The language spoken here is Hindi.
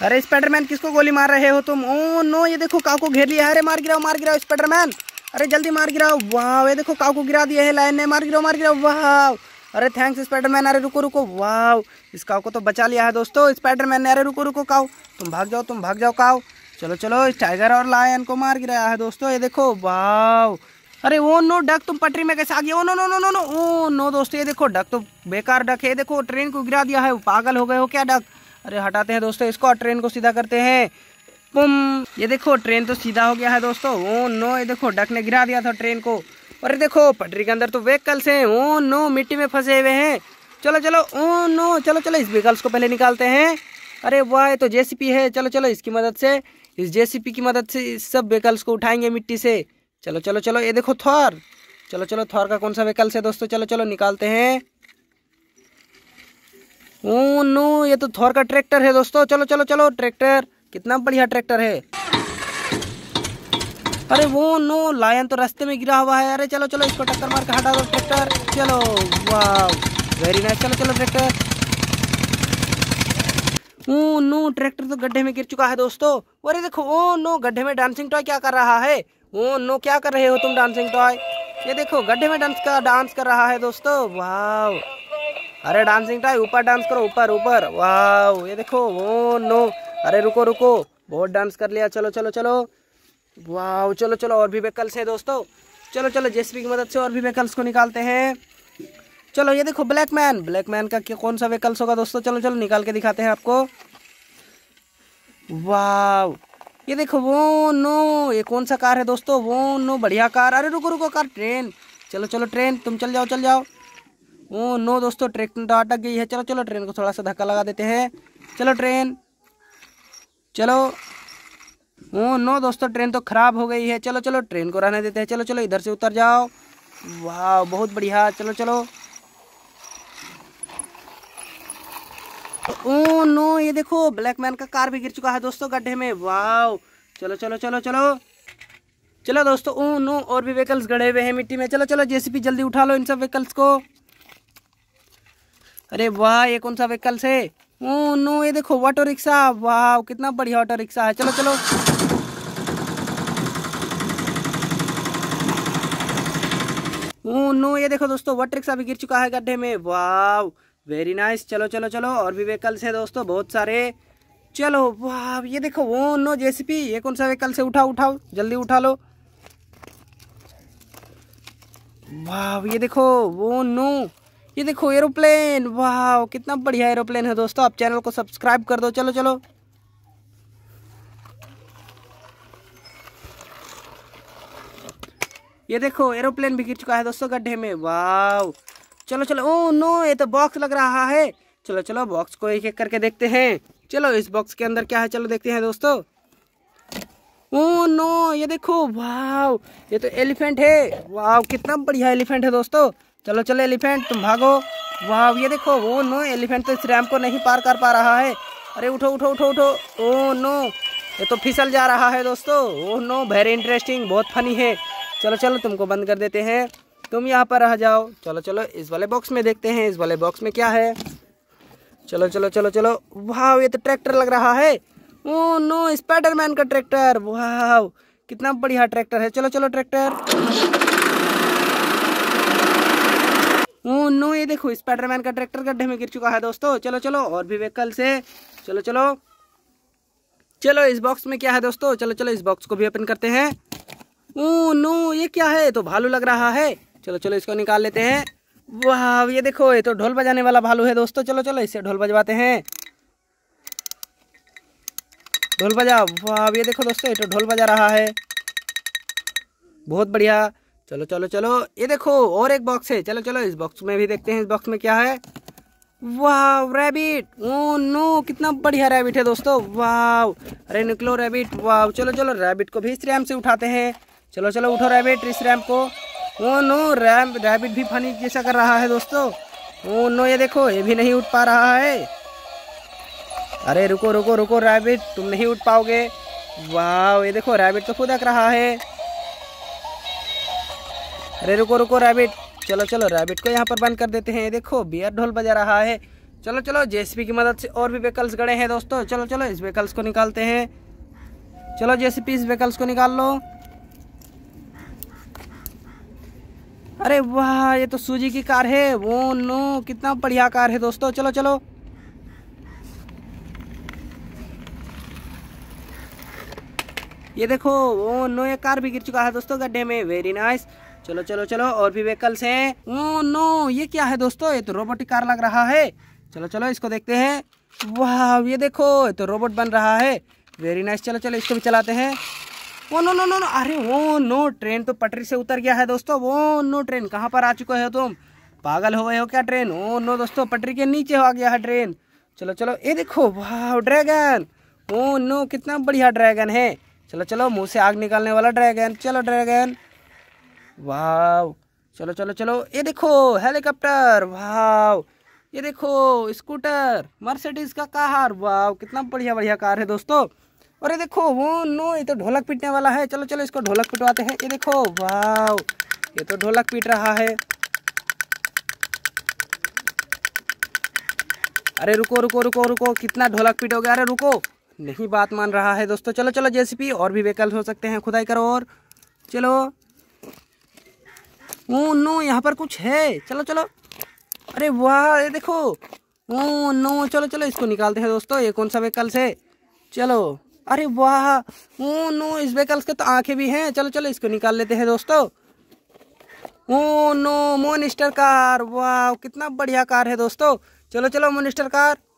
अरे स्पाइडरमैन किसको गोली मार रहे हो तुम ओ नो ये देखो काकू घेर लिया अरे मार गिराओ मार गिराओ स्पाइडरमैन अरे जल्दी मार गिराओ वाह ये देखो काकू गिरा दिया है लाइन ने मार गिराओ मार गिराओ वाह अरे थैंक्स स्पाइडरमैन अरे रुको रुको वाह इस काव को तो बचा लिया है दोस्तों स्पाइडरमैन ने अरे रुको रुको काओ तुम भाग जाओ तुम भाग जाओ काओ चलो चलो इस टाइगर और लायन को मार गिराया है दोस्तों ये देखो वाह अरे ओ नो डक तुम पटरी में कैसे आ गया oh no no no no no oh no दोस्तों ये देखो डक तो बेकार डक है देखो ट्रेन को गिरा दिया है पागल हो गए हो क्या डक अरे हटाते हैं दोस्तों इसको और ट्रेन को सीधा करते हैं पुम ये देखो ट्रेन तो सीधा हो गया है दोस्तों ओ नो ये देखो डक ने गिरा दिया था ट्रेन को अरे देखो पटरी के अंदर तो व्हीकल्स हैं ओ नो मिट्टी में फंसे हुए हैं चलो चलो ओ नो चलो चलो इस व्हीकल्स को पहले निकालते हैं अरे वाह ये तो जेसीपी है चलो चलो इसकी मदद से इस जेसीपी की मदद से इस सब व्हीकल्स को उठाएंगे मिट्टी से चलो चलो चलो ये देखो थॉर चलो चलो थॉर का कौन सा व्हीकल्स है दोस्तों चलो चलो निकालते हैं ओ नो ये तो थोर का ट्रैक्टर है दोस्तों चलो चलो चलो ट्रैक्टर कितना बढ़िया ट्रैक्टर है अरे वो नो लायन तो रास्ते में गिरा हुआ है अरे चलो चलो इसको टक्कर मार के हटा दो ट्रैक्टर चलो वाह वेरी नाइस चलो चलो ट्रैक्टर ओ नो ट्रैक्टर तो गड्ढे में गिर चुका है दोस्तों अरे देखो ओ नो गड्ढे में डांसिंग टॉय क्या कर रहा है ओ नो क्या कर रहे हो तुम डांसिंग टॉय ये देखो गड्ढे में डांस का डांस कर रहा है दोस्तों वाह अरे डांसिंग टाइम ऊपर डांस करो ऊपर ऊपर वाह ये देखो वो oh नो अरे रुको रुको बहुत डांस कर लिया चलो चलो चलो वाह चलो चलो और भी व्हीकल्स है दोस्तों चलो चलो जेसपी की मदद से और भी व्हीकल्स को निकालते हैं चलो ये देखो ब्लैक मैन ब्लैक मैन का कौन सा व्हीकल्स होगा दोस्तों चलो चलो निकाल के दिखाते हैं आपको वाह ये देखो वो oh नो ये कौन सा कार है दोस्तों वो oh नो बढ़िया कार अरे रुको रुको कार ट्रेन चलो चलो ट्रेन तुम चल जाओ चल जाओ ओ नो दोस्तों ट्रेन तो अटक गई है चलो चलो ट्रेन को थोड़ा सा धक्का लगा देते हैं चलो ट्रेन चलो ओ नो दोस्तों ट्रेन तो ख़राब हो गई है चलो चलो ट्रेन को रहने देते हैं चलो चलो इधर से उतर जाओ वाह बहुत बढ़िया चलो चलो ओ नो ये देखो ब्लैक मैन का कार भी गिर चुका है दोस्तों गड्ढे में वाह चलो चलो चलो चलो चलो दोस्तों ओ नो और भी व्हीकल्स गड़े हुए हैं मिट्टी में चलो चलो जेसीपी जल्दी उठा लो इन सब व्हीकल्स को अरे वाह ये कौन सा व्हीकल से ओ नो ये देखो ऑटो रिक्शा वाह कितना बढ़िया ऑटो रिक्शा है चलो चलो ओ नो ये देखो दोस्तों वाटर रिक्शा भी गिर चुका है गड्ढे में वाह वेरी नाइस चलो चलो चलो और भी व्हीकल्स है दोस्तों बहुत सारे चलो वाह ये देखो वो नो जेसीपी ये कौन सा व्हीकल से उठाओ उठाओ जल्दी उठा लो वाह ये देखो वो नो ये देखो एरोप्लेन वाह कितना बढ़िया एरोप्लेन है दोस्तों आप चैनल को सब्सक्राइब कर दो चलो चलो ये देखो एरोप्लेन भी गिर चुका है दोस्तों गड्ढे में वाह चलो चलो ओ नो ये तो बॉक्स लग रहा है चलो चलो बॉक्स को एक एक करके देखते हैं चलो इस बॉक्स के अंदर क्या है चलो देखते हैं दोस्तों ओ नो ये देखो वाह ये तो एलिफेंट है वाह कितना बढ़िया एलिफेंट है दोस्तों चलो चलो एलिफेंट तुम भागो वहाँ ये देखो वो नो एलिफेंट तो इस रैम को नहीं पार कर पा रहा है अरे उठो उठो उठो उठो ओ नो ये तो फिसल जा रहा है दोस्तों ओ नो वेरी इंटरेस्टिंग बहुत फनी है चलो चलो तुमको बंद कर देते हैं तुम यहाँ पर रह जाओ चलो चलो इस वाले बॉक्स में देखते हैं इस वाले बॉक्स में क्या है चलो चलो चलो चलो वाह ये तो ट्रैक्टर लग रहा है ओ नो स्पाइडरमैन का ट्रैक्टर वाह कितना बढ़िया ट्रैक्टर है चलो चलो ट्रैक्टर ओ नो ये देखो स्पाइडरमैन का ट्रैक्टर गड्ढे में गिर चुका है दोस्तों चलो चलो और भी व्हीकल से चलो चलो चलो इस बॉक्स में क्या है दोस्तों चलो चलो इस बॉक्स को भी ओपन करते हैं ओ नो ये क्या है तो भालू लग रहा है चलो चलो इसको निकाल लेते हैं वाह ये देखो ये तो ढोल बजाने वाला भालू है दोस्तों चलो चलो इसे ढोल बजवाते हैं ढोल बजा वाह ये देखो दोस्तों ये तो ढोल बजा रहा है बहुत बढ़िया चलो चलो चलो ये देखो और एक बॉक्स है चलो चलो इस बॉक्स में भी देखते हैं इस बॉक्स में क्या है वाह रैबिट ओ नो कितना बढ़िया रैबिट है दोस्तों वाह अरे निकलो रैबिट वाह चलो चलो रैबिट को भी इस रैम से उठाते हैं चलो चलो उठो रैबिट इस रैम को ओ नो रैम रैबिट भी फनी जैसा कर रहा है दोस्तों ओ oh, नो ये देखो ये भी नहीं उठ पा रहा है अरे रुको रुको रुको रैबिट तुम नहीं उठ पाओगे वाह ये देखो रैबिट तो खुदक रहा है अरे रुको रुको रैबिट चलो चलो रैबिट को यहाँ पर बंद कर देते हैं देखो बियर ढोल बजा रहा है चलो चलो जेसीबी की मदद से और भी व्हीकल्स गड़े हैं दोस्तों चलो चलो इस व्हीकल्स को निकालते हैं चलो जेसीबी इस व्हीकल्स को निकाल लो अरे वाह ये तो सूजी की कार है वो नो कितना बढ़िया कार है दोस्तों चलो चलो ये देखो वो नो ये कार भी गिर चुका है दोस्तों गड्ढे में वेरी नाइस चलो चलो चलो और भी व्हीकल्स है ओ नो ये क्या है दोस्तों ये तो रोबोटिक कार लग रहा है चलो चलो इसको देखते हैं वाह ये देखो ये तो रोबोट बन रहा है वेरी नाइस चलो चलो इसको भी चलाते हैं oh no no no no अरे वो नो ट्रेन तो पटरी से उतर गया है दोस्तों वो नो ट्रेन कहाँ पर आ चुके हो तुम पागल हो गए हो क्या ट्रेन ओ नो दोस्तों पटरी के नीचे आ गया है ट्रेन चलो चलो ये देखो वाह ड्रैगन ओ नो कितना बढ़िया ड्रैगन है चलो चलो मुंह से आग निकालने वाला ड्रैगन चलो ड्रैगन वाह चलो चलो चलो ये देखो हेलीकॉप्टर वाह ये देखो स्कूटर मर्सिडीज का कार वाह कितना बढ़िया बढ़िया कार है दोस्तों और ये देखो वो नो ये तो ढोलक पीटने वाला है चलो चलो इसको ढोलक पिटवाते हैं ये देखो वाह ये तो ढोलक पीट रहा है अरे रुको रुको रुको रुको कितना ढोलक पीटोगे अरे रुको नहीं बात मान रहा है दोस्तों चलो चलो जेसीपी और भी व्हीकल हो सकते हैं खुदाई करो और चलो ओ नो यहाँ पर कुछ है चलो चलो अरे वाह ये देखो ओ नो चलो चलो इसको निकालते हैं दोस्तों ये कौन सा वेकल्स है चलो अरे वाह ओ नो इस वेकल्स के तो आंखें भी हैं चलो चलो इसको निकाल लेते हैं दोस्तों ओ नो मोनिस्टर कार वाह कितना बढ़िया कार है दोस्तों चलो चलो मोनिस्टर कार